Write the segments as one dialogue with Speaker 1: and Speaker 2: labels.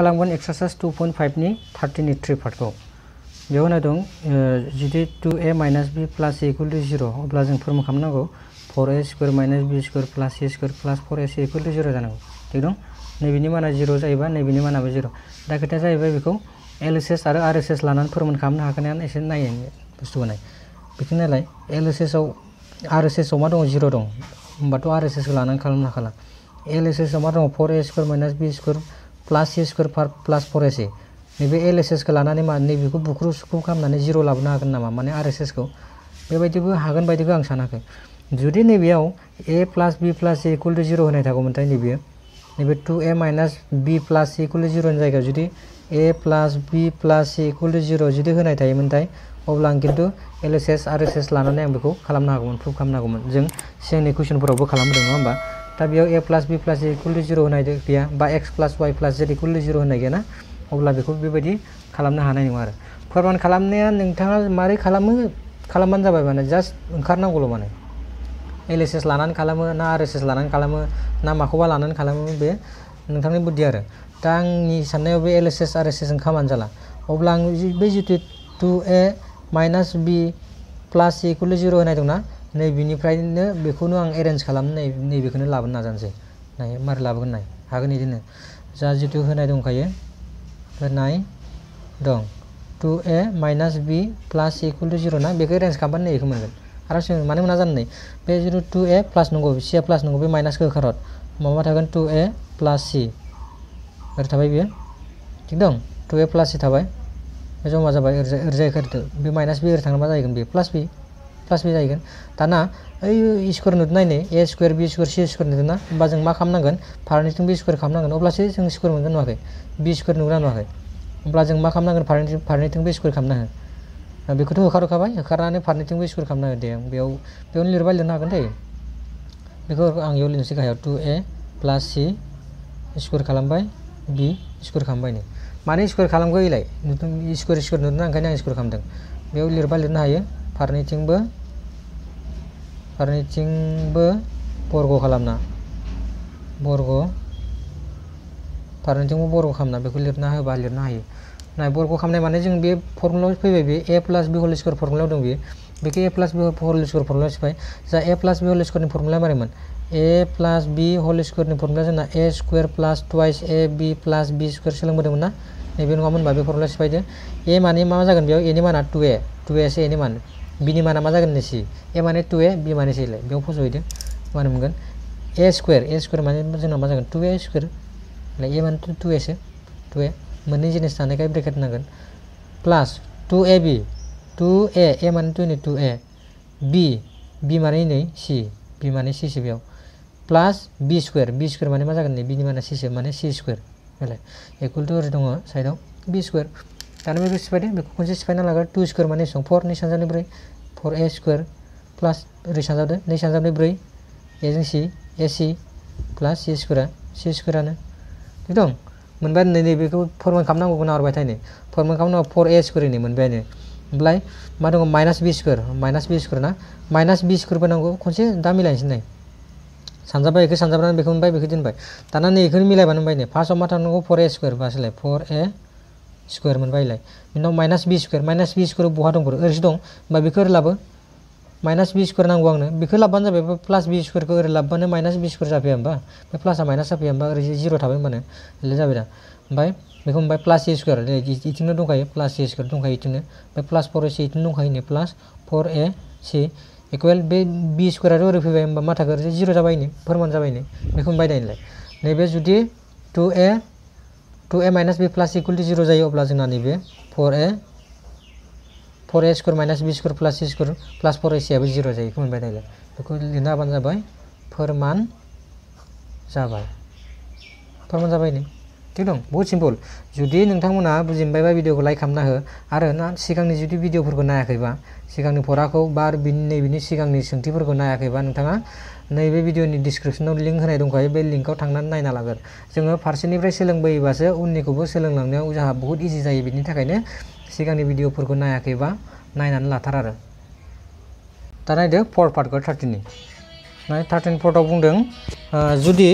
Speaker 1: खालामगोन exercise two point फाइभनि थार्टिननि थ्रि पार्टखौ बेयाव होनाय दं जुदि two a minus b plus equal to zero' अब्ला जों फर्म खालामनांगौ four a square minus b square plus a square plus four S equal to zero' जानको थिग दं नैबेनि माना जिर' जायोबा नैबेनि मानाबो जिर' दा खोथाया जाहैबाय बेखौ एल एस एस और आर एस एस लानानै फोरमान खालामनो हाखानायानो एसे नायो बुस्थुखौ नाय एल एस एसआव आर एस एसआव मा दङ जिर' दं होमबाथ' आर एस एसखौ लानानै खालामनो हाखाला एल एस एसआव मा दङ four a square minus b square plus सि square par pliers for S A नैबे एल एस एसखौ लानानै मा नैबेखौ बुख्रु सुख्रु खालामनानै जिर' लाबोनो हागोन नामा माने आर एस एसखौ बेबायदिबो हागोन बायदिखौ आं सानाखै जुदि नैबेयाव ए plus be plus equal to zero' होनाय थागौमोनथाय नैबेयो नैबे two a minus b plus equal to जिर'नि जायगायाव जुदि ए plus be plus equal to zero' जुदि होनाय थायोमोनथाय अब्ला आं खिन्थु L S S R S S लानानै आं बेखौ खालामनो हागौमोन प्रुफ खालामनो हागौमोन जों सिगांनि कुइसनफोरावबो खालामदों नङा होमबा दा बेयाव ए plus be plus equal to zero' होनाय गैया बा x plus Y plus z equal to zero' होनाय गैयाना अब्ला बेखौ बेबायदि खालामनो हानाय नङा आरो फोरमान खालामनाया नोंथाङा मारै खालामो खालामबानो जाबाय माने जास्ट ओंखारनांगौल' माने एल एस एस लानानै खालामो ना आर एस एस लानानै खालामो ना माखौबा लानानै खालामो बे नोंथांनि बुद्धि आरो दा आंनि साननायाव बे L S S R S एसजों खामानि जाला अब्ला आं बै जितु two a minus b plus equal to zero' होनाय दंना नै बिनिफ्रायनो बेखौनो आं एरेन्ज खालामनो नै नैबेखौनो लाबोनो नाजानोसै नाय मारै लाबोगोन नाय हागोन इदिनो जा जितु होनाय दंखायो होनाय दं two a minus b plus equal to zero' ना बेखौ एरेन्ज खालामबानो नैबेखौ मोनगोन आरो सोङो मानो मोना जानो नै बे जितु टु ए प्लास नंगौ सि ए प्लास नंगौ बे माइनासखौ होखारत माबा थागोन टु ए प्लास सि ओरै थाबाय बेयो थिग दं टु ए प्लास सि थाबाय बे जमा जाबाय ओरैजाय ओरैजाय ओरै बे माइनास बि ओरै थांनाबा जाहैगोन बे प्लास बि प्लास प्लासनि जाहैगोन दाना ओइ स्कुवेर नुदों नायनो a square b square c square नुदों ना होमबा जों मा खालामनांगोन फारनैथिं बि स्कुवेर खालामनांगोन अब्लासो जों स्कुवेर मोनगोन नुवाखै बि स्कुवेर नुगोन ना नुवाखै अब्ला जों मा खालामनांगोन फारनैथिं फारनैथिं बि स्कुवेर खालामनांगोन बेखौथ' होखारखाबाय होखारनानै फारनैथिंबो स्कुवेर खालामनांगोन दे बेयाव बेयावनो लिरबाय लिरनो हागोन दे बेखौ आं इयाव लिरनोसै गाहायाव टु ए प्लास सि स्कुवेर खालामबाय बि स्कुवेर खालामबाय नै माने स्कुवेर खालामगो इलाय स्कुवेर स्कुवेर नुदों ओंखायनो आं स्कुवेर खालामदों बेयाव लिरबा लिरनो हायो फारनैथिंबो फारनैथिंबो बर्ग खालामना बर्ग फारनैथिंबो बर्ग खालामना बेखौ लिरना होबा लिरनो हायो नाय बर्ग खालामनाय माने जों बे फर्मुलायाव फैबाय बे ए प्लास बि हल स्कुवार फर्मुलायाव दं बेयो बेखौ ए प्लास बि हल स्कुवार फर्मुलायाव सिफाय जा ए प्लास बि हल स्कुवारनि फर्मुलाया मारैमोन ए प्लास बि हल स्कुवारनि फर्मुला जोंना a square plus twice a be plus be square सोलोंबोदोंमोन ना नैबे नङामोन होनबा बे फर्मुला सिफायदो ए माने मा जागोन बेयाव एनि माना टु ए टु एसो एनि मान बिनि माना मा जागोन नैसि ए माने टू ए बि माने सेलाय बेयाव फज'हैदों मा होनो ए स्कुवेर ए स्कुवेर माने जो मा जागोन टु ए स्कुवेर ए माने टु एसो टु ए मोननै जिनिस थानायखाय ब्रेकेट नागन plus two a b two a a माने टु नै टु ए बि बि माने नै सी बि माने सिसो बेयाव प्लास बि स्कुवेर बि स्कुवेर माने मा जगह नै बिनि माने सिसो माने सि स्कुवेर बेलाय इकुवेल टु ओरै दङ साइडआव बि स्कुवेर दाना बेखौ सिफायदों बेखौ खनसे सिफायना लाग्रो टु स्कुवेर माने बेसेबां फरनि सानजानिफ्राय फोर ए स्कुर प्लास ओरै सानजाबदो नै सानजाबनाय ब्रै एजों ए सी प्लास सी स्कुरा सी स्कुवेरानो थिग दं मोनबाय फोरमान खालामनांगौखौ नाहरबाय थायो फोरमान खालामनांगौ फोर ए स्कुर मोनबायानो मा दङ minus b square minus b square ना माइनास स्कुर बनो नांगौ खनसे दा मिलायनोसै नै सानजाबाय बेखौ सानजाबनानै दाना नहीं बेखौनो मिलायबानो मा थो फोर ए स्कुर बासोलाय फोर ए स्कुवेर मोनबाय minus b square minus b स्कुवेराव बहा दंब्रो ओरैसो दं माइनास बि स्कुवेर नांगौ आंनो बेखौ लाबबानो जाबाय ओमफ्राय प्लास बि स्कुवेरखौ ओरै माइनास बि स्कुवेर जाफैया होमबा ओमफ्राय प्लासआ माइनास जाफैया होमबा ओरै ओमफ्राय बेखौ प्लास ए स्कुवेर इथिंनो दंखायो प्लास ए स्कुवेर दंखायो इथिंनो ओमफ्य प्लास फर ए सि इथिंनो दंखायो no pliers a C equal बे बि स्कुवेराथ' ओरै फैबाय होमबा माथाखौ ओरै जिर' जाबायनो फोरमान जाबायनो बेखौ ओमफ्राय two a two a minus b plus equal to zero' जो अब्ला जोंना नैबे फोर ए फर ए स्कुर माइनास बि स्कुर प्लास सि स्कुर प्लास फर एसियाबो जिर' जायो बेखौ मोनबाय नायलाय बेखौ लिरना होबानो जाबाय फोरमान जाबाय फोरमान जाबाय नै थिग दं बहुत सिम्पल जुदि नोंथांमोना बुजि भिडिअखौ लाइक खालामना हो आरो ना सिगांनि जुदि भिडिअफोरखौ नायाखैबा सिगांनि फराखौ बा बिनि नै सिगांनि सोंथिफोरखौ नायाखैबा नोंथाङा नैबे भिडिअनि डिसक्रिपसनाव लिंक होनाय दंखायो बे लिंकआव थांनानै नायना लागोन जोङो फारसेनिफ्राय सोलोंबोयोबासो उननिखौबो सोलोंलांनायाव जोंहा बहुत इजी जायो बेनि थाखायनो सिगांनि भिडिअफोरखौ नायाखैबा नायनानै लाथार आरो दा नायदो फर पार्टखौ थार्टिननि नाय थार्टिन फर्टआव बुंदों जुदि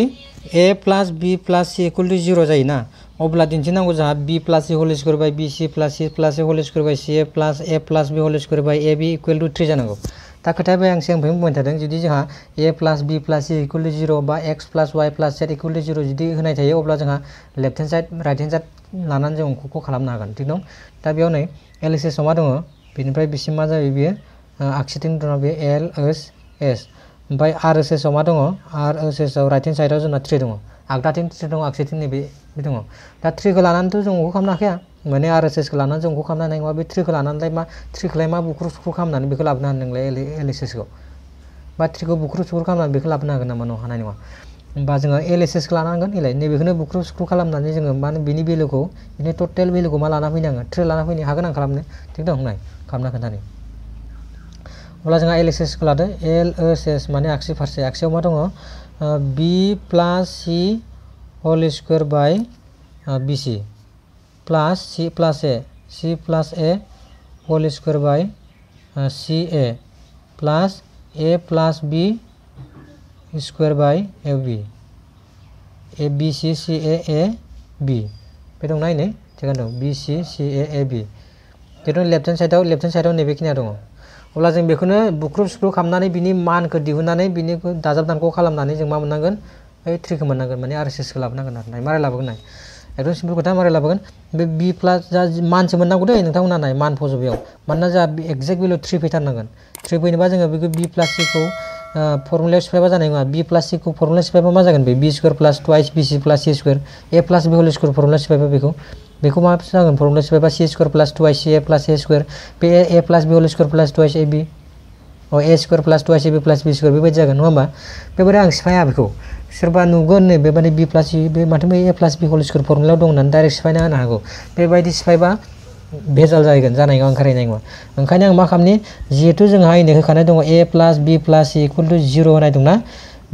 Speaker 1: ए प्लास बि प्लास सि इकुवेल टु जिर' जायोना अब्ला दिन्थिनांगौ जोंहा बि प्लास सि हल स्कुवेर बि सि प्लास सि प्लास सि हल स्कुवेर सि ए plus a plus b whole square a b equal to three जानांगौ दा खोथाया बे आं सिगांनिफ्रायनो बुंबाय थादों जुदि जोंहा ए प्लास बि प्लास सि इकुवेल टु जिर' बा x plus Y plus z equal to zero' जुदि होनाय थायो अब्ला जोंहा left hand side right hand side लानानै जों अंख' खालामनो हागोन थिग दं दा बेयाव नै एल एस एस अमा दङ बेनिफ्राय बिसिम मा जायो बेयो आक्सिटिं दङ बे एल एस एस ओमफ्राय आर एस एस अमा दङ आर एस एसआव राइट हेन्ड साइडआव जोंना थ्रि दङ आगदाथिं थ्रि दङ आक्सिथिं नैबे दङ दा थ्रिखौ लानानैथ' जों अंख' खालामनो हाखाया माने आर एस एसखौ लानानै जों बेखौ खालामनो हानाय नङा बे ट्रिखौ लानानैलाय मा ट्रिखौलाय मा बुख्रु सुख्रु खालामनानै बेखौ लाबोनो हानो नोंलाय एल एस एसखौ बा ट्रिखौ बुख्रु सुख्रु खालामनानै बेखौ लाबोनो हागोन नामा न' हानाय नङा होमबा जोङो एल एस एसखौ लानांगोन एलाय नैबेखौनो बुख्रु सुख्रु खालामनानै जोङो मा होनो बिनि भेलुखौ बिनि टटेल भेलुखौ मा लाना फैनांगोन ट्रि लाना फैनो हागोन आं खालामनो थिग दं होननाय खालामना खोन्थानो अब्ला जोंहा एल एस एसखौ लादो एल एस एस माने आगसि फारसे आगसियाव मा दङ बि प्लास सि हल स्कुवेर बाय बि सि plus c plus a c plus a whole square by a plus a plus B square by a b a b c c a a b पे दंना नहीं थिगानो दूँ b c c a a b बेथ' left hand साइडआव left hand साइडआव नैबेखिनिया दङ अब्ला जों बेखौनो बुख्रुब सुख्रुब खालामनानै बिनि मानखौ दिहुननानै बिनि दाजाब दानख' खालामनानै जों मा मोननांगोन ओइ थ्रिखौ मोननांगोन माने आर एस एसखौ लाबोनांगोन आरो नाय मारै लाबोगोन नाय एकदम सिम्पल खोथा मारै लाबोगोन बे बि प्लास जा मानसो मोननांगौ दै नोंथांमोना नाय मान फज'बियाव मानोना जोंहा एक्जेक्ट भेलु थ्रि फैथारनांगोन थ्रि फैनोबा जोङो बेखौ बि प्लास सिखौ फर्मुलायाव सिफायबा जानाय नङा बि प्लास सिखौ फर्मुला सिफायबा मा जगह बे b square plus twice b सि plus a plus b whole square formula सिफायबा बेखौ बेखौ मा जागोन फर्मुला सिफायबा सि स्कुवेर प्लास टु आइस सि ए plus a square bay A plus b whole square plus twice A b O A square plus 2 AB plus B square bebas jaga nuwamba bebara angsi fanya abiku serba nugon ne bebani B plus B matemu A plus B whole square formula dong nan direct fanya na hago bebai di fanya ba bezal jaga kan jana ingang kare nengwa angkanya ang makam ni Z itu jeng hai ne kekana dong A plus B plus C equal to zero na dong na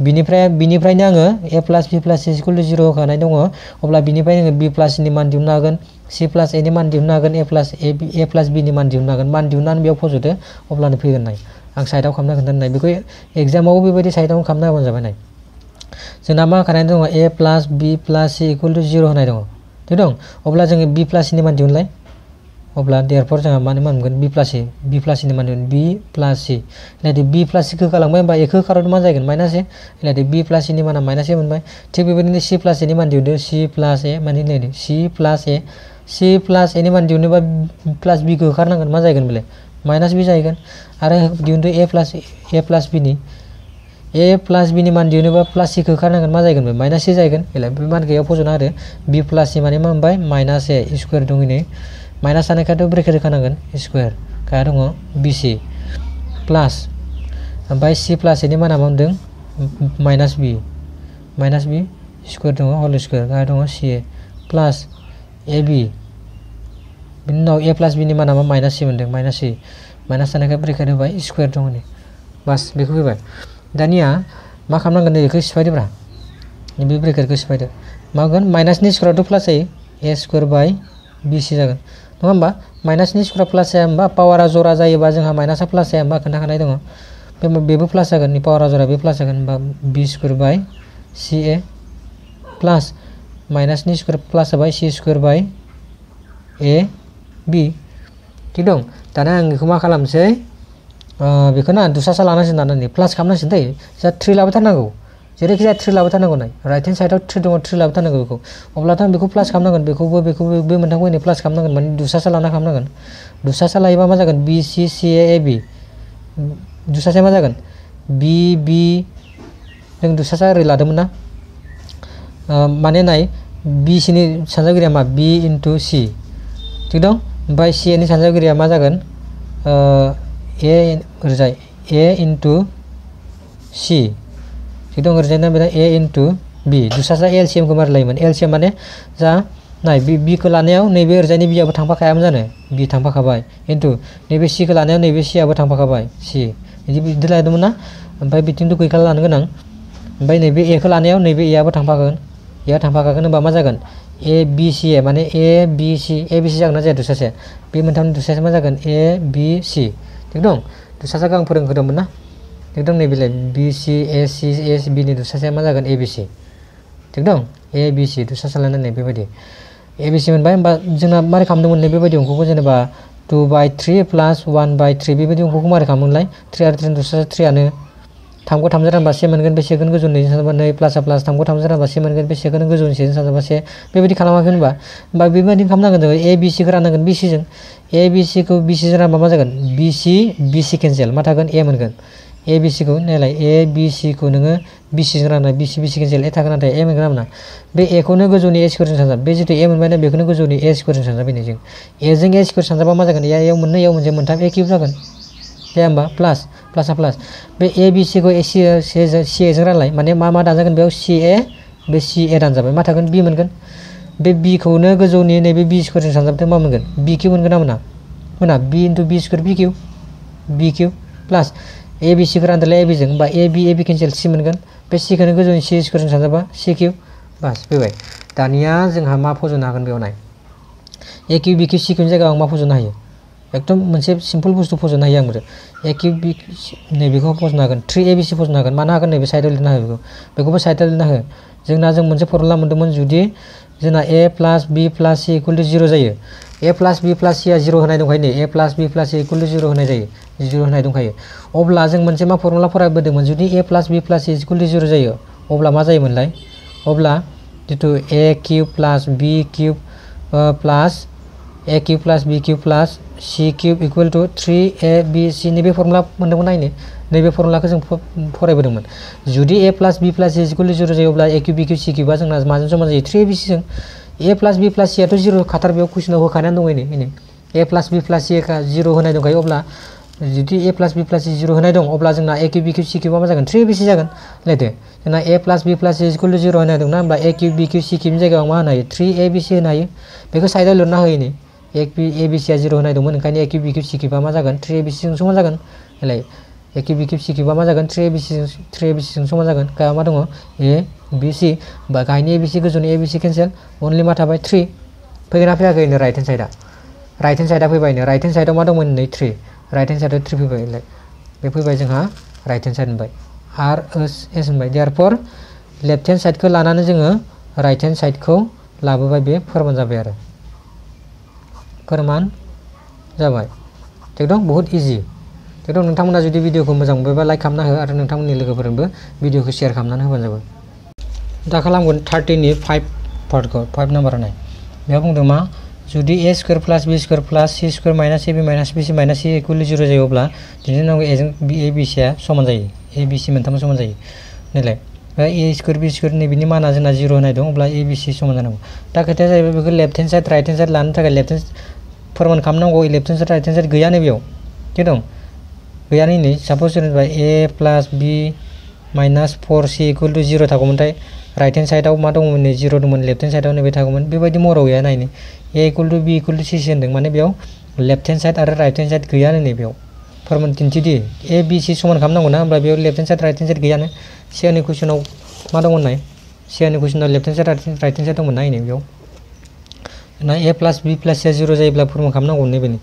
Speaker 1: bini pray bini pray nya nge A plus B plus C equal to zero kana dong nge obla bini pray nge B plus ni mandi na gan C plus A ni mandi na gan A plus A plus B ni mandi na gan mandi na nge biok posute आं साइडआव खालामना खोन्थानो नाय बेखौ एग्जामावबो बेबायदि साइडआवनो खालामना होबानो जाबाय नाय मा होखानाय दङ ए प्लास बि प्लास सि इकुवेल टु जिर' होनाय दङ थिग दं अब्ला जोङो बि प्लास सिनि मान दिहुनलाय अब्ला देरफोर जोंहा मानो मान मोनगोन बि प्लास सि बि प्लास सिनि मान दिहुन बि प्लास सि इलायदि बि प्लास सिखौ होखालांबाय होमबा एखौ मा जागोन माइनास ए इलायदि बि प्लास सिनि माना माइनास ए मोनबाय थिग बेबायदिनो सी प्लास एनि मान दिहुनदो सी प्लास ए माने इलायदि सि प्लास ए सि प्लास एनि मान दिहुनोबा प्लास बिखौ होखारनांगोन मा जागोन बेलाय माइनास बी जाहैगोन आरो दिहुनदो ए प्लास ए प्लास बिनि ए प्लास बिनि मान दिहुनोबा प्लास सि होखारनांगोन मा जाहैगोन बे माइनास ए जाहैगोन बेलाय बे मान गैयाव फजन आरो बि प्लास सि माने मा होनबाय माइनास ए स्कुवेर दङनि माइनास जानायखायथ' ब्रेकेट होखानांगोन स्कुवेर गाहा दङ बि सि प्लास ओमफ्राय सि प्लास एनि माना मा होनदों minus b minus b square दङ हल स्कुवेर गाहा दङ सि ए प्लास ए बि बिनि उनाव ए प्लास बिनि माना मा माइनास सि मोनदों माइनास सि माइनास जानायखाय ब्रेकेट होबाय स्कुवेर दं नै बास बेखौ फैबाय दानिया मा खालामनांगोन नै बेखौ सिफायदोब्रा बे ब्रेकेटखौ सिफायदो मा होगोन माइनासनि स्कुवेरावथ' प्लास जायो ए स्कुवेर बाय बि सि जागोन नङा होमबा माइनासनि स्कुवेरा प्लास जाया होमबा पावारा जरा जायोबा जोंहा माइनासा प्लास जाया होमबा खोन्थाखानाय दङ बे बेबो प्लास जागोन नै पावारा जरा बे प्लास जागोन होमबा बि स्कुवेर बाय सि ए प्लास माइनासनि स्कुवेर प्लास जाबाय सि स्कुवेर बाय ए बि थिग दं दाना आं बेखौ मा खालामसै बेखौनो आं दुसासा लानांसिगोन दाननानै प्लास खालामनांसिगोन दै जा थ्रि लाबोथारनांगौ जेरैखि जाया थ्रि लाबोथारनांगौ नाय राइट हेन्ड साइडआव थ्रि दङ थ्रि लाबोथारनांगौ बेखौ अब्लाथ' आं बेखौ प्लास खालामनांगोन बेखौबो बेखौबो बे मोनथामखौ होनो प्लास खालामनांगोन माने दुसासा लाना खालामनांगोन दुसासा लायोबा मा जागोन बि सि सि ए बि दुसासाया मा जागोन बि बि जों दुसासा ओरै लादोंमोन ना माने नाय बि सिनि सानजाबगिरिया मा बि इन्टु सि थिग दं ओमफ्राय सि एनि सानजाबगिरिया मा जागोन ए ओरैजाय ए इन्टु सि जिदो ओरैजाय नामा a into be दुसाजा L C एमखौ मारिलायोमोन L C M माने जा नाय बि बिखौ लानायाव नैबे ओरैजायनि बियाबो थांफाखायामोन जानो बि थांफाखाबाय इन्टु नैबे सिखौ लानायाव नैबे सियाबो थांफाखाबाय सि बिदि बिदि लादोंमोन ना ओमफ्राय बिथिंथ' गैखा लानो गोनां ओमफ्राय नैबे एखौ लानायाव नैबे एआबो थांफागोन एआ थांफाखागोन होनबा मा जागोन ए बी सी ए माने ए बी सी ए बी सी जागोन ना जाया दुसा से बे मोनथाम दुसा से मा जागोन ए बी सि थिग दं दुसा जागा आं फोरोंग्रोदोंमोन ना थिग दं नैबेलाय बि सि ए सि एस बि नि दुसा से मा जागोन ए बि सि थिग दं ए बि सि दुसा सालायनानै बेबायदि ए बि सि मोनबाय होमबा जोंना मारै खालामदोंमोन नै बेबायदि अंखौ जेनेबा two by three plus one by three बेबायदि अंखौ मारै खालामोमोनलाय थ्रि आरो थ्रि दुसा थ्रि आनो थामखौ थामजों रानबा से मोनगोन बे सेखौनो गोजौ नैजों सानबा नै प्लास प्लास थामखौ थामजों रानबा से मोनगोन बे सेखौनो गोजौ सेजों सानबा से बेबायदि खालामाखै होनबा होमबा बेबायदि खालामनांगोन जोङो ए बि सिखौ राननांगोन बि सिजों ए बि सिखौ बि सिजों रानबा मा जागोन बि सि बि सि केन्सेल मा थागोन ए मोनगोन ए बि सिखौ नायलाय ए बि सिखौ नोङो बि सिजों राननाय बि सि बि सि केन्सेल ए थागोन नाथाय ए मोनगोन आमना बे एखौनो गोजौनि ए स्कुवारजों सानजाब बे जितु ए मोनबाय ना बेखौनो गोजौनि ए स्कुवारजों सानजाबाय जों एजों ए स्कुवार सानजाबा मा जागोन एयाव मोननै एयाव मोनसे मोनथाम ए किउब जागोन जाया होमबा प्लास प्लासआ प्लास बे ए बि सिखौ ए सि सि एजों रानलाय माने मा मा दाजागोन बेयाव सि ए बे सि ए दानजाबाय मा थागोन बि मोनगोन बे बिखौनो गोजौनि नैबे बि स्कुवारजों सानजाबथाय मा मोनगोन बि किउ मोनगोन ना मोना मोना b into b square b cube b किउ प्लास ए बि सिखौ रानदोलाय ए बिजों होमबा ए बि ए बि केन्सेल सि मोनगोन बे सिखौनो गोजौनि सि स्कुवारजों सानजाबा सि किउ बास फैबाय दानिया जोंहा मा फज'नो हागोन बेयाव नाय ए किउ बि किउ सिकिउनि जायगायाव मा फज'नो हायो एकदम मोनसे सिम्पल बुस्तु फज'नो हायो आं बोरो ए किउ बि नैबेखौ फज'नो हागोन थ्रि ए बि सि फज'नो हागोन मानो हागोन नैबे साइडआव लिरना हो बेखौ बेखौबो साइडआव लिरना हो जोंना जों मोनसे फरमुला मोन्दोंमोन जुदि जोंना ए प्लास बि प्लास सि इकुवेल टु जिर' जायो ए प्लास बि प्लास सिया जिर' होनाय दंखायो नै ए प्लास बि प्लास सि इकुवेल टु जिर' होनाय जायो जिर' होनाय दंखायो अब्ला जों मोनसे मा फरमुला फरायबोदोंमोन जुदि ए प्लास बि प्लास सि इकुवेल टु जिर' जायो अब्ला मा जायोमोनलाय अब्ला जितु a cube plus b cube plus a cube plus b cube plus c cube equal to three a b c नैबे फर्मुला मोनदोंमोन नायनो नैबे फर्मुलाखौ जों फरायबोदोंमोन जुदि ए प्लास बि प्लास सि इकुवेल जिर' जायोब्ला ए किब इकिउ सि किबा जोंना माजों समान जायो थ्री ए बि सिजों ए प्लास बि प्लास सियाथ' जिर' खाथार बेयाव कुइसनाव होखानानै दङ इनि इनि ए प्लास बि प्लास सिखा जिर' होनाय दंखायो अब्ला जुदि ए प्लास बि प्लास जिर' होनाय दं अब्ला जोंना ए किब इकिउ सि किबा मा जागोन थ्री ए बि सि जागोन लायदो जोंना ए प्लास बि प्लास इकुवेल जिर' होनाय दं ना होनबा ए किब इकिउ सि किबनि जायगायाव मा होनो हायो थ्री ए बि सि होनो हायो बेखौ साइडआव लिरना होयो नै एक बि ए बि सिया जिर' होनाय दंमोन ओंखायनो ए किउब मा जागोन थ्री ए बि सिजों समान जागोन हेलाय ए किउब बि मा जागोन थ्री ए बि सिजों थ्रि ए बि सिजों समान जागोन गाहाया मा दङ ए बि सि बा गाहायनि ए बी सि गोजौनि a b c cancel only मा थाबाय थ्री फैगोना फैयाखै नो राइट हेन्ड साइडआ राइट हेन्ड साइडआ फैबाय नो राइट हेन्ड साइडआव मा दंमोन नै थ्रि राइट हेन्ड साइडआव थ्रि फैबाय लाइक बे फैबाय जोंहा राइट हेन्ड साइड होनबाय आर एस एस होनबाय देयार फर लेफ्ट हेन्ड साइडखौ लानानै जोङो राइट हेन्ड साइडखौ लाबोबाय बे फोरमान जाबाय आरो फोरमान जाबाय ठीक दं बहुत इजी ठीक दं नोंथांमोना जुदि भिडिअखौ मोजां मोनबायबा लाइक खालामना हो आरो नोंथांमोननि लोगोफोरनोबो भिडिअखौ शेयार खालामनानै होबानो जाबाय दा खालामगोन नि फाइभ पार्टखौ फाइभ नाम्बार होनाय बेयाव बुंदों मा जुदि ए स्कुवेर प्लास बि स्कुवेर प्लास सि स्कुवेर माइनास ए बि माइनास बि सि माइनास सि इकुवेलि जिर' जायो अब्ला दिन्थिनांगौ एजों बि ए बि आ समान जायो ए बि सि मोनथाम समान जायो नैलाय बे ए स्कुवेर बि स्कुवेर बिनि माना जोंना जिर' होनाय दं अब्ला ए बि सि समान जानांगौ दा खोथाया जाहैबाय बेखौ left hand side right hand side लानो थाखाय लेफ्ट हेन्ड फोरमान खालामनांगौ इलेक्ट्रन सेन्टार आइटेन सेट गैयानो बेयाव कि दं गैयानो नै सापज जेनेबा ए प्लास बि माइनास फर सि इकुवेल टु जिर' थागौमोनथाय राइट हेन्ड साइडआव मा दङमोन नै जिर' दंमोन लेफ्ट हेन्ड साइडआव नैबे थागौमोन बेबायदि मराव गैया नायनो a equal to be equal to c होनदों माने बेयाव लेफ्ट हेन्ड साइड आरो राइट हेन्ड साइड गैयानो नै बेयाव फोरमान दिन्थिदि ए बि सि समान खालामनांगौ ना होमब्ला बेयाव left hand side right hand side गैयानो सेयारनि कुइसनाव मा दङ नाय सेयारनि कुइसनाव left hand side right hand side दंमोन ना नै बेयाव ना ए प्लास बि प्लास सिया जिर' जायोब्ला फर्मुला खालामनांगौ नैबेनि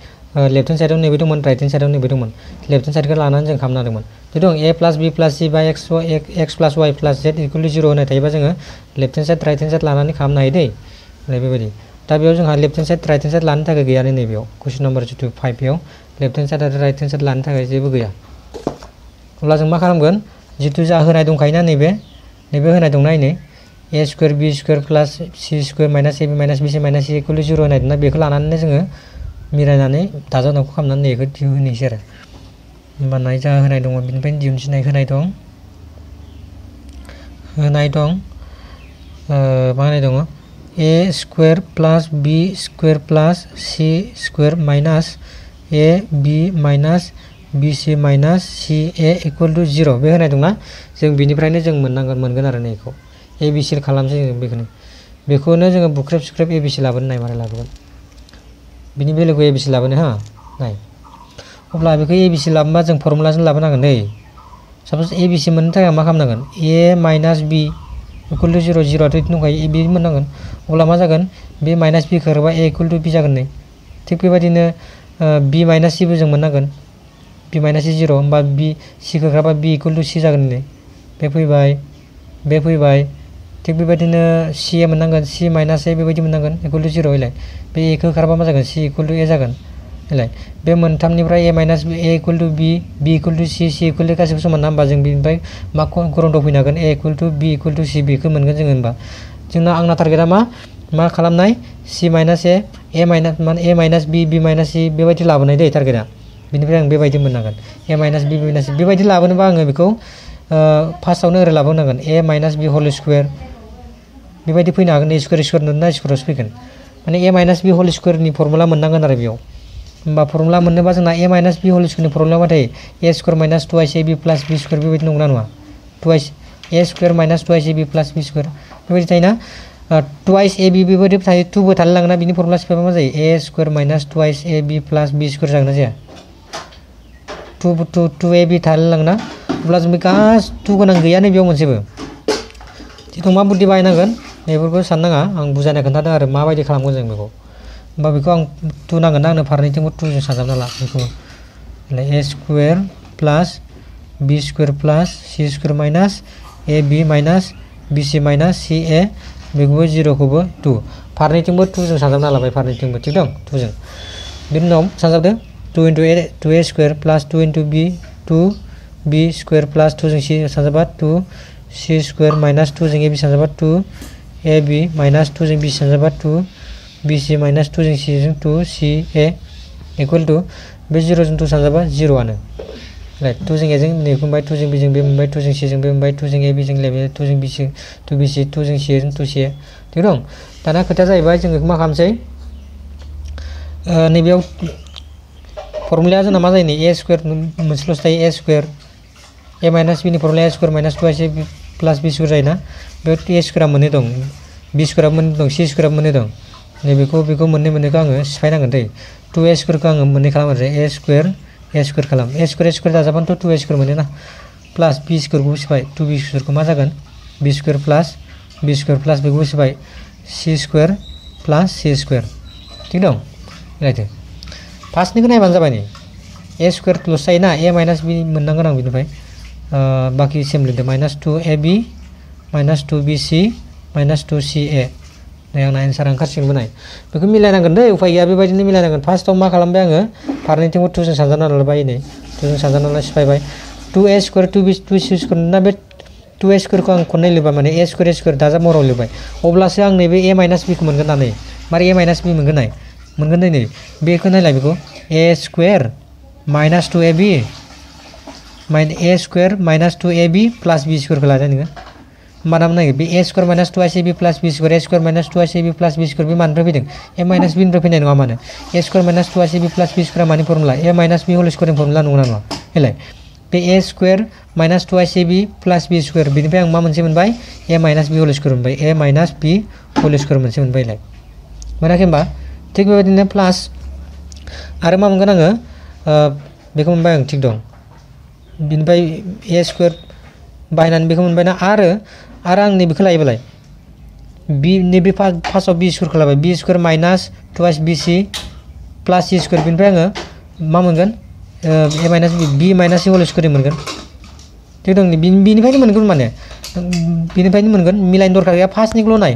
Speaker 1: लेफ्ट हेन्ड साइडआव नैबे दंमोन राइट हेन्ड साइडआव नैबे दंमोन लेफ्ट हेन्ड साइडखौ लानानै जों खालामनो जुदि ए प्लास बि प्लास जि बा एक्स एक्स प्लास वाइ प्लास जेड इकुवेलि जिर' होनाय थायोबा जोङो left hand side right hand side लानानै खालामनो हायो दै नैबेबायदि दा बेयाव जोंहा left hand side right hand side लानो थाखाय गैयानो नैबेयाव कुइसन नाम्बार जिथु फाइभ बेयाव लेफ्ट हेन्ड साइड आरो राइट हेन्ड साइड लानो थाखाय जेबो गैया अब्ला जों मा खालामगोन जिथु जा होनाय दंखायोना नैबे नैबे होनाय दंना नै ए स्कुर बि स्कुर प्लास सि स्कुवेर माइनास ए बि माइनास बि सि माइनास ए इकुवेल जिर' होनाय ना बेखौ लानानैनो जोङो मिलायनानै दाजाबनायखौ खालामनानै बेखौ दिहुनहैनोसै आरो होमबा जा होनाय दङ बेनिफ्रायनो दिहुनसिनाय होनाय दं होनाय दं मा दङ ए स्कुवेर प्लास बि स्कुर प्लास सि स्कुवेर माइनास ए बि माइनास बि सि माइनास सि ए इकुवेल टु जिर' बे होनाय दंना जों बिनिफ्रायनो जों मोननांगोन मोनगोन आरो नैखौ एबिसिल खालामसै जों बेखौनो बेखौनो जोङो बुख्रेब सुख्रेब एबिसि लाबोनो नायमारा लाबोगोन बिनि बेलेगखौ एबिसि लाबोनो हा नाय अब्ला बेखौ एबिसि लाबोबा जों फर्मुलाजों लाबोनांगोन दै साप'ज एबिसि मोननो थाखाय मा खालामनांगोन A minus B equal to zero' जिर'आथ' इदिनो दंखायो ए बि मोननांगोन अब्ला मा जागोन बे माइनास बिखौ होबा ए इकुवेल टु बि जागोन नै थिग बेबायदिनो बि माइनास सिबो जों मोननांगोन बि माइनास सि जिर' होमबा बि सिखौ होग्राबा बि इकुवेल टु सि जागोन नै बे फैबाय बे फैबाय थिग बेबायदिनो सि ए मोननांगोन सि माइनास ए बेबायदि मोननांगोन इकुवेल टु जिर' इलाय बे एखौ ओंखारबा मा जागोन सि इकुवेल टु ए जागोन इलाय बे मोनथामनिफ्राय A minus A equal to B B equal to C C equal to गासैबो समान ना होमबा जों बिनिफ्राय मा गरन्द फैनो हागोन A equal to be equal to C बेखौ मोनगोन जोङो होमबा जोंना आंना टार्गेटआ मा मा खालामनाय सि माइनास ए ए माइनास माने ए माइनास बि बि माइनास सि बेबायदि लाबोनाय दै टार्गेटआ बेनिफ्राय आं बेबायदि मोननांगोन ए माइनास बि बि माइनास बेबायदि लाबोनोबा आङो बेखौ फार्स्टआवनो ओरै लाबोनांगोन ए माइनास बि हल स्कुवेर बेबायदि फैनो हागोन स्कुवेर स्कुवेर नुना स्कुवेरावसो फैगोन माने ए माइनास बि हल स्कुवेरनि फर्मुला मोननांगोन आरो बेयाव होमबा फर्मुला मोननोबा जोंना ए माइनास बि हल स्कुवेरनि फर्मुला मा A square minus twice A be plus be square बेबायदि नंगौना नङा twice A square minus twice A be plus be square बेबायदि थायोना टु आइस ए बि बेबायदि थायो टुबो थानो बिनि फर्मुला सिफायबा मा जायो A square minus twice A be plus be square जागोन ना जाया two two two A B थानो लाङोना अब्ला जों बे गास टु गोनां गैयानो बेयाव मोनसेबो जिथु मा बुद्धि बाहायनांगोन बेफोरखौ साननो नाङा आं बुजायना खोन्थादों आरो माबायदि खालामगोन जों बेखौ होमबा बेखौ आं टु नांगोन आंनो फारनैजों टुजों सानजाबना ला बेखौ A square pliers be square plus सि स्कुवेर माइनास ए बि माइनास बि सि माइनास सि ए बेखौबो जिर'खौबो टु फारनैथिंबो टुजों सानजाबना लाबाय फारनैथिंबो थिग दं टुजों बेनि उनाव सानजाबदो two into A two A square plus two into B two B square plus टुजों सि सानजाबा टु सि स्कुवेर माइनास टुजों ए बि सानजाबा two A B minus two जो बी सि दाजाबा टू बि सि माइनस टू जों C जों two C A equal to बे जिर' जों टू सानजाबा जिर'आनो राइट टू जों एजों मोनबाय टू जों बिजों बे मोनबाय टू जों सिजों बे मोनबाय टू जों ए बिजों लेबे two B B C two B C two जों सिजों टू सि थिग दं दाना खोथाया जाहैबाय जों बेखौ मा खालामसै नैबेयाव फर्मुलाया जोंना मा जायो नै ए स्कुवेर मोनसेल'सो थायो ए स्कुवेर ए माइनास बिनि फर्मुलाया ए स्कुवेर माइनास टु एसे प्लास बि स्कुवार ना बेयाव ए स्कुवारा मोननै दं बि स्कुवारा मोननै दं सि स्कुवारा मोननै दं नैबेखौ बेखौ मोननै मोननैखौ आङो सिफायनांगोन दै ए स्कोर को आगे खालामो आरो ए स्कोर ए स्कोर खालाम ए स्कोर ए स्कुवार तो टू ए स्कुवार मोनोना प्लास बि स्कुवारखौबो टू टु बि स्कुवारखौ मा जागोन बि स्कुवार प्लास बि स्कुवार प्लास बेखौबो सिफाय सि स्कुवार प्लास सि स्कुवार थिग दं नायदो फार्स्टनिखौ नायबानो ए स्कोर प्लस ना ए माइनास बी मोननांगोन आं बाकी सेम लिख दो minus two A B minus two B C minus two C A नै आंना एन्सारा ओंखारसिगोन नै बेखौ मिलायनांगोन दै उफाय गैया बेबायदिनो मिलायनांगोन फार्स्टआव मा खालामबाय आङो फारनैथिंबो टुजों सानजाना लाबाय नै टुजों सानजाना ला सिफायबाय two A square two B two C square ना बे टु ए स्कुवेरखौ आं खननै लिरबाय माने ए स्कुवेर ए स्कुवेर दाजाब महराव लिरबाय अब्लासो आं नैबे ए माइनास बिखौ मोनगोन ना नै मारै ए माइनास बि मोनगोन नै मोनगोन नै नै बेखौ नायलाय बेखौ A square minus two A B माइन A square minus two A B plus B स्क्वायरखौ को नोङो मा नाम नागिर A square minus twice A B plus B square A square minus twice C B plus B square बे मानिफ्राय फैदों ए माइनास बिनिफ्राय फैनाय नङा मानो A square minus twice C B plus B square मानि formula A minus B whole स्क्वायरनि formula नुना ना हेलाय बे A square minus twice A B plus B square बेनिफ्राय आं मा A minus B whole square A minus B whole square मोनसे मोनबाय हेलाय मोनाखै होमबा थिग बेबायदिनो प्लास आरो मा मोनगोन आङो बेखौ मोनबाय आं बिनिफ्राय ए स्कुवेर बाहायनानै बेखौ मोनबायना आरो आरो आं नैबेखौ लायोबालाय बि नैबे फार्स्टआव बि स्कुवेरखौ लाबाय B square minus twice B सि प्लास सि स्कुवेर बिनिफ्राय आङो मा मोनगोन ए माइनास बि बि माइनास सि हल स्कुवेर मोनगोन थिग दं बिनिफ्रायनो मोनगोन माने बिनिफ्रायनो मोनगोन मिलायनो दरखार गैया फार्स्टनिखौल' नाय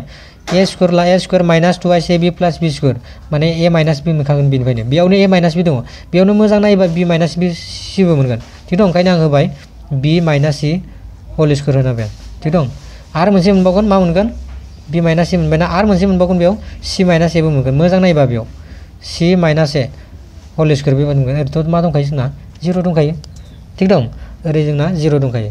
Speaker 1: ए स्कुर ला ए स्कुर माइनास टू आई से बि प्लास बि स्कुर मैंने ए माइनास बि मोनखागोन बेनिफ्रायनो बेयावनो ए माइनास बि दङ बेयावनो मोजां नायोबा बि माइनास बि सिबो मोनगोन थिग दं ओंखायनो आं होबाय बि माइनास इ हल स्कुर होनांबाय थिग दं आरो मोनसे मोनबावगोन मा मोनगोन बी माइनास ए मोनबायना आरो मोनसे मोनबावगोन बेयाव सि माइनास एबो मोनगोन मोजां नायोबा बेयाव सि माइनास ए हल स्कुर बे मोनगोन ओरैथ' मा दंखायो जोंना जिर' दंखायो थिग दं ओरै जोंना जिर' दंखायो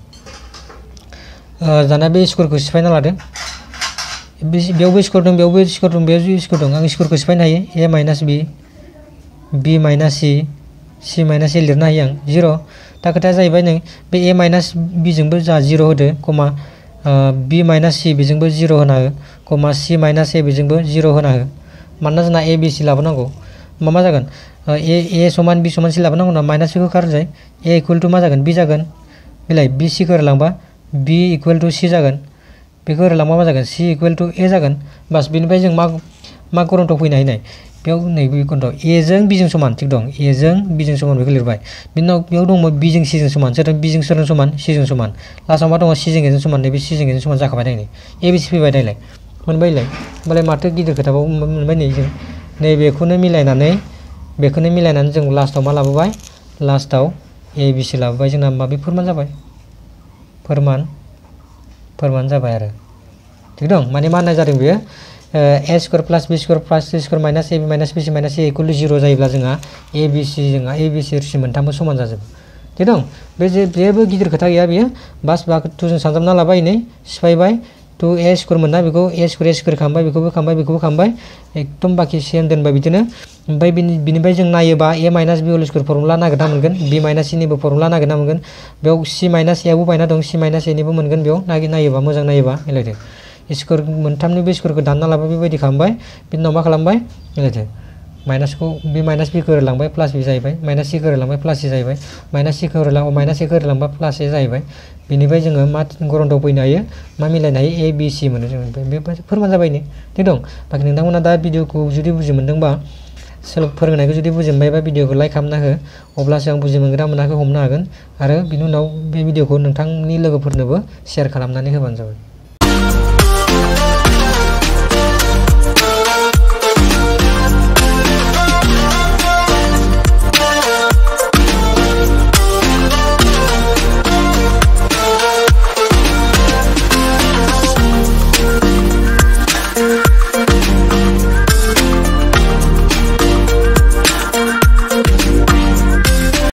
Speaker 1: दाना बे को सिफायना लादों बेयावबो स्कर दं बेयावबो स्कर दं बेयावबो स्कर दं आं स्करखौ ए माइनास बि माइनास सि सि माइनास ए लिरनो हायो आं जिर' दा खोथाया जाहैबाय नों बे ए माइनास बिजोंबो जा जिर' होदो कमा बि माइनास सि बेजोंबो जिर' होना हो कमा सि माइनास ए बेजोंबो जिर' होना हो मानोना जोंना ए बी सी लाबोनांगौ मा मा जागोन ए ए समान बी समान सी लाबोनांगौ ना माइनास बेखौ खारजाय ए इकुवेल टु मा जागोन बी जागोन बेलाय बि सिखौ लांबा बी इकुवेल टू सि जागोन बेखौ ओरै मा जगह सी इकुवेल टू ए जागोन बस बेनिफ्राय जों मा ग्रंथ गरन्थ फैनो हायो नाय बेयाव नैबे गन्थ समान थिग दं एजों बिजों समान बेखौ लिरबाय बिनि उनाव समान सोर बिजों सोरजों समान सिजों समान लास्टआव मा दङ सिजों एजों समान नैबे सिजों एजों समान जाखाबाय दां नै एबिसि फैबाय दांलाय मोनबायलाय होमबालाय माथो गिदिर खोथाबाव मोनबाय नै जों नैबेखौनो मिलायनानै बेखौनो मिलायनानै मा लाबोबाय लास्टाव ए बि सि लाबोबाय जोंना माबे फोरमान जाबाय ફરમાન ફરમાન जाबाय आरो ठीक दं माने मा होननाय जादों बेयो ए स्कुवार प्लास बि स्कुवार प्लास सि स्कुवार माइनास ए बि माइनास बि सि माइनास ए इकुवेल जिर' जायोब्ला जोंहा ए बि सि जोंहा ए बि सि सि मोनथामबो समान जाजोबो ठीक दं बे जेबो गिदिर खोथा गैया बेयो बास बाखौ टुजों सानजाबना लाबाय नै सिफायबाय थ' ए स्कुवार मोनना बेखौ ए स्कुवार ए स्कुवार खालामबाय बेखौबो खालामबाय बेखौबो खालामबाय एकदम बाखि सेम दोनबाय बिदिनो जो नाबा ए माइनास बि हल स्कुवार फर्मुला नागिरना मोनगोन बि माइनास सिनिबो फर्मुला नागिरना मोनगोन बेयाव सि माइनास ए बायना दं सी माइनास एनिबो मोनगोन बेयाव नायोबा मोजां नायोबा मिलायदो स्कुवार मोनथामनि बे स्कुवारखौ दानना लाबाय बेबायदि खालामबाय बिनि उनाव मा खालामबाय मिलायदो माइनासखौ बि माइनास बि गोरोलांबाय प्लास बि जाहैबाय माइनास सि गोरोलांबाय प्लास सि जाहैबाय माइनास सि गोरोलां माइनास ए गोरोलांबा प्लास ए जाहैबाय बेनिफ्राय जोङो मा गरन्द फैनो हायो मा मिलायनो हायो ए बि सि मोनो जों बे फोरमान जाबाय नै थिग दं बाखि नोंथांमोना दा भिडिअ'खौ जुदि बुजि मोनदोंबा सेल्फ फोरोंनायखौ जुदि बुजि मोनबायबा भिडिअ'खौ लाइक खालामना हो अब्लासो आं बुजि मोनगोन मोनाखौ हमनो हागोन आरो बिनि उनाव बे भिडिअ'खौ नोंथांनि लोगोफोरनोबो शेयार खालामनानै होबानो जाबाय